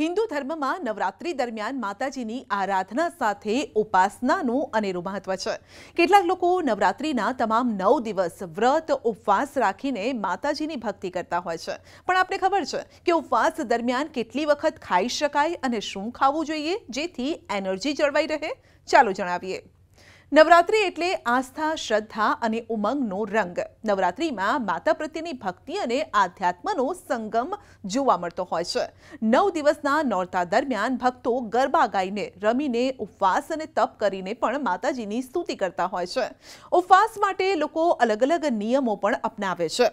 હિન્દુ ધર્મમાં નવરાત્રી દરમિયાન માતાજીની આરાધના સાથે ઉપાસનાનું અનેર મહત્વ છે કેટલાક લોકો નવરાત્રીના તમામ 9 દિવસ વ્રત ઉપવાસ રાખીને માતાજીની ભક્તિ કરતા હોય છે પણ આપને ખબર છે કે ઉપવાસ દરમિયાન કેટલી વખત ખાઈ શકાય અને શું ખાવું જોઈએ જેથી એનર્જી જળવાઈ રહે ચાલો જણાવીએ नवरात्रि એટલે આસ્થા શ્રદ્ધા અને ઉમંગનો રંગ નવરાત્રીમાં માતા પ્રતિની ભક્તિ અને આध्यात्मનો સંગમ જોવા મળતો હોય છે નવ દિવસના નોરતા દરમિયાન ભક્તો ગરબા ગાઈને રમીને ઉપવાસ અને તપ કરીને પણ માતાજીની સ્તુતિ કરતા હોય છે ઉપવાસ માટે લોકો અલગ અલગ નિયમો પણ અપનાવે છે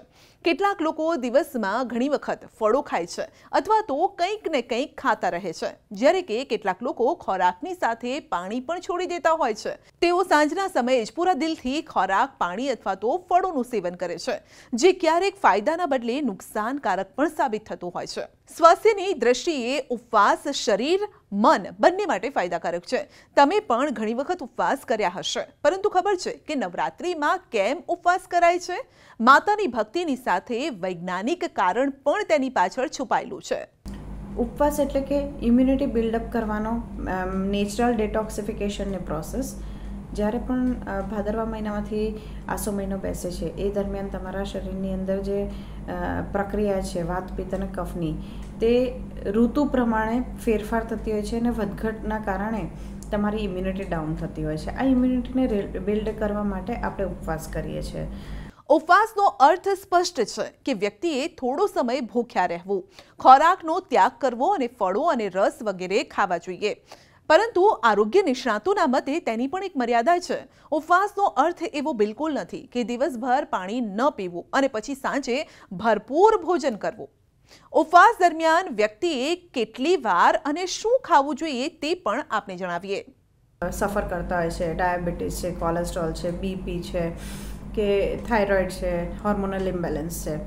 કેટલાક લોકો દિવસમાં ઘણી વખત ફળો ખાય છે અથવા તો કંઈક ને કંઈક ખાતા રહે છે જ્યારે કે કેટલાક લોકો ખોરાકની સાથે પાણી પણ છોડી દેતા હોય છે તેઓ સાંજના સમયે જ પૂરા દિલથી ખોરાક પાણી અથવા તો ફળોનું સેવન કરે છે જે ક્યારેક ફાયદાના બદલે નુકસાનકારક પણ સાબિત થતો હોય છે સ્વાસ્થ્યની દ્રષ્ટિએ ઉપવાસ શરીર મન બંને માટે ફાયદાકારક છે તમે પણ ઘણી વખત ઉપવાસ કર્યા હશે પરંતુ ખબર છે કે નવરાત્રિમાં કેમ ઉપવાસ કરાય છે માતાની ભક્તિની સાથે વૈજ્ઞાનિક કારણ પણ તેની પાછળ છુપાયેલું છે ઉપવાસ એટલે કે ઇમ્યુનિટી બિલ્ડઅપ કરવાનો નેચરલ ડેટોક્સિફિકેશનની પ્રોસેસ જ્યારે પણ ભાદરવા મહિનામાંથી આસો મહિનો બેસે છે એ દરમિયાન તમારા શરીરની અંદર જે પ્રક્રિયા છે વાત પિત્ત અને કફની તે ઋતુ પ્રમાણે ફેરફાર થતી હોય છે અને વધઘટના કારણે તમારી ઇમ્યુનિટી ડાઉન થતી હોય છે આ ઇમ્યુનિટીને બિલ્ડ કરવા માટે આપણે ઉપવાસ કરીએ છીએ ઉપવાસનો અર્થ સ્પષ્ટ છે કે વ્યક્તિએ થોડો સમય ભૂખ્યા રહેવું ખોરાકનો ત્યાગ કરવો અને ફળો અને રસ વગેરે ખાવા જોઈએ પરંતુ આરોગ્ય નિષ્ણાતોના મતે તેની પણ એક મર્યાદા છે ઉપવાસનો અર્થ એવો બિલકુલ નથી કે દિવસભર પાણી ન પીવું અને પછી સાંજે ભરપૂર ભોજન કરવું ઉપવાસ દરમિયાન વ્યક્તિએ કેટલી વાર અને શું ખાવું જોઈએ તે પણ આપણે જણાવીએ સફર કરતા હોય છે ડાયાબિટીસ છે કોલેસ્ટ્રોલ છે બીપી છે કે થાઇરોઇડ છે હોર્મોનલ ઇમ્બેલેન્સ છે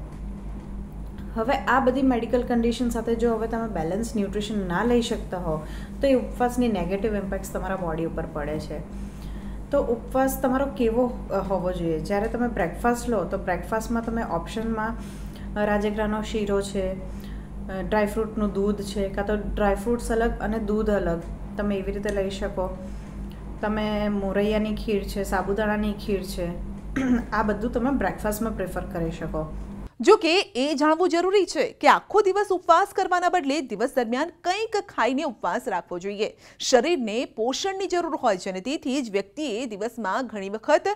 હવે આ બધી મેડિકલ કન્ડિશન સાથે જો હવે તમે બેલેન્સ ન્યુટ્રિશન ના લઈ શકતા હો તો એ ઉપવાસની નેગેટિવ ઇમ્પેક્ટ્સ તમારા બોડી ઉપર પડે છે તો ઉપવાસ તમારો કેવો હોવો જોઈએ જ્યારે તમે બ્રેકફાસ્ટ લો તો બ્રેકફાસ્ટમાં તમે ઓપ્શનમાં રાજગરાનો શીરો છે ડ્રાયફ્રૂટનું દૂધ છે કાં તો ડ્રાયફ્રૂટ્સ અલગ અને દૂધ અલગ તમે એવી રીતે લઈ શકો તમે મોરૈયાની ખીર છે સાબુદાણાની ખીર છે આ બધું તમે બ્રેકફાસ્ટમાં પ્રેફર કરી શકો જો કે એ જાણવું જરૂરી છે કે આખો દિવસ ઉપવાસ કરવાને બદલે દિવસ દરમિયાન કંઈક ખાઈને ઉપવાસ રાખવો જોઈએ શરીરને પોષણની જરૂર હોય છે અને તેથી જ વ્યક્તિએ દિવસમાં ઘણી વખત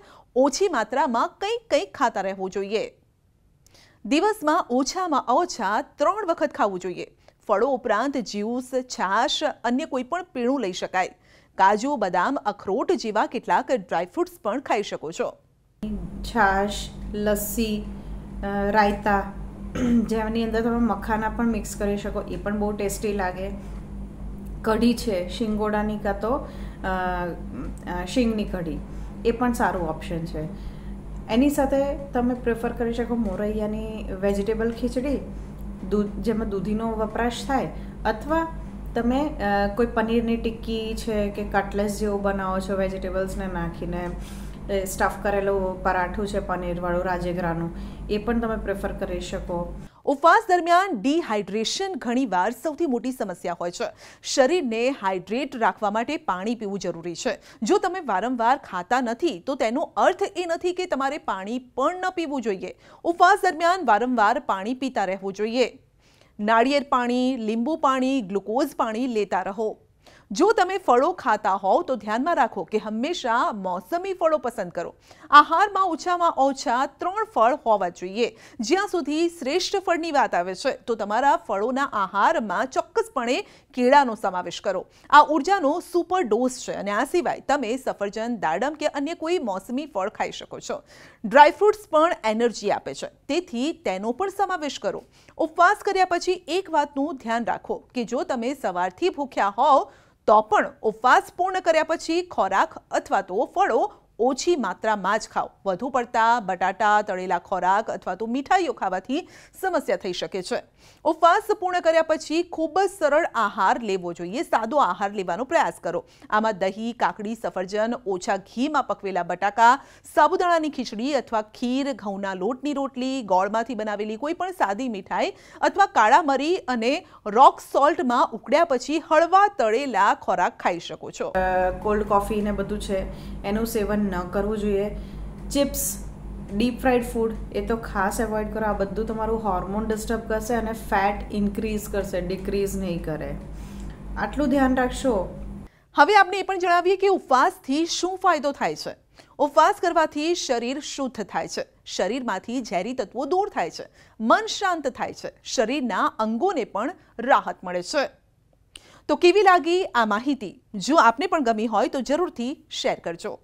ઓછી માત્રામાં કંઈક કંઈક ખાતા રહેવું જોઈએ દિવસમાં ઓછામાં ઓછા 3 વખત ખાવું જોઈએ ફળો ઉપરાંત જ્યુસ છાશ અન્ય કોઈ પણ પીણું લઈ શકાય કાજુ બદામ અખરોટ જીવા કેટલાક ડ્રાય ફ્રૂટ્સ પણ ખાઈ શકો છો છાશ લસ્સી રાયતા જેની અંદર તમે મખાના પણ મિક્સ કરી શકો એ પણ બહુ ટેસ્ટી લાગે કઢી છે શિંગોડાની કાં તો શિંગની કઢી એ પણ સારું ઓપ્શન છે એની સાથે તમે પ્રેફર કરી શકો મોરૈયાની વેજીટેબલ ખીચડી દૂધ જેમાં દૂધીનો વપરાશ થાય અથવા તમે કોઈ પનીરની ટિક્કી છે કે કટલેસ જેવું બનાવો છો વેજીટેબલ્સને નાખીને સ્ટફ કરેલો पराठा છે पनीर વાળો રાજીગરનો એ પણ તમે પ્રેફર કરી શકો ઉપવાસ દરમિયાન ડિહાઇડ્રેશન ઘણીવાર સૌથી મોટી સમસ્યા હોય છે શરીરને હાઇડ્રેટ રાખવા માટે પાણી પીવું જરૂરી છે જો તમે વારંવાર ખાતા નથી તો તેનો અર્થ એ નથી કે તમારે પાણી પણ ન પીવું જોઈએ ઉપવાસ દરમિયાન વારંવાર પાણી પીતા રહેવું જોઈએ નાળિયેર પાણી લીંબુ પાણી گلوકોઝ પાણી લેતા રહો જો તમે ફળો ખાતા હોવ તો ધ્યાનમાં રાખો કે હંમેશા મોસમી ફળો પસંદ કરો આહારમાં ઓછામાં ઓછા ત્રણ ફળ હોવા જોઈએ જ્યાં સુધી શ્રેષ્ઠ ફળની વાત આવે છે તો તમારા ફળોના આહારમાં ચોક્કસપણે કેળાનો સમાવેશ કરો આ ઉર્જાનો સુપર ડોઝ છે અને આ સિવાય તમે સફરજન દાડમ કે અન્ય કોઈ મોસમી ફળ ખાઈ શકો છો ડ્રાયફ્રૂટ્સ પણ એનર્જી આપે છે તેથી તેનો પણ સમાવેશ કરો ઉપવાસ કર્યા પછી એક વાતનું ધ્યાન રાખો કે જો તમે સવારથી ભૂખ્યા હોવ તો પણ ઉપવાસ પૂર્ણ કર્યા પછી ખોરાક અથવા તો ફળો ઓછી માત્રામાં જ ખાઓ વધુ પડતા બટાટા તળેલા ખોરાક અથવા તો મીઠાઈઓ ખાવાથી સમસ્યા થઈ શકે છે ઉપવાસ પૂર્ણ કર્યા પછી ખૂબ જ સરળ આહાર લેવો જોઈએ સાદો આહાર લેવાનો પ્રયાસ કરો આમાં દહીં કાકડી સફરજન ઓછા ઘીમાં પકવેલા બટાકા સાબુદાણાની ખીચડી અથવા ખીર ઘઉના લોટની રોટલી ગોળમાંથી બનાવેલી કોઈ પણ સાદી મીઠાઈ અથવા કાળામરી અને રોક સોલ્ટમાં ઉકળ્યા પછી હળવા તળેલા ખોરાક ખાઈ શકો છો કોલ્ડ કોફી ને બધું છે એનું સેવન ન ન કરવો જોઈએ ચિપ્સ ડીપ ફ્રાઈડ ફૂડ એ તો ખાસ એવોઈડ કરો આ બધું તમારું હોર્મોન ડિસ્ટર્બ કરશે અને ફેટ ઇન્ક્રીઝ કરશે ડિક્રીઝ નહીં કરે આટલું ધ્યાન રાખજો હવે આપણે એ પણ જણાવીએ કે ઉપવાસથી શું ફાયદો થાય છે ઉપવાસ કરવાથી શરીર શુદ્ધ થાય છે શરીરમાંથી ઝેરી તત્વો દૂર થાય છે મન શાંત થાય છે શરીરના અંગોને પણ રાહત મળે છે તો કેવી લાગી આ માહિતી જો આપને પણ ગમી હોય તો જરૂરથી શેર કરજો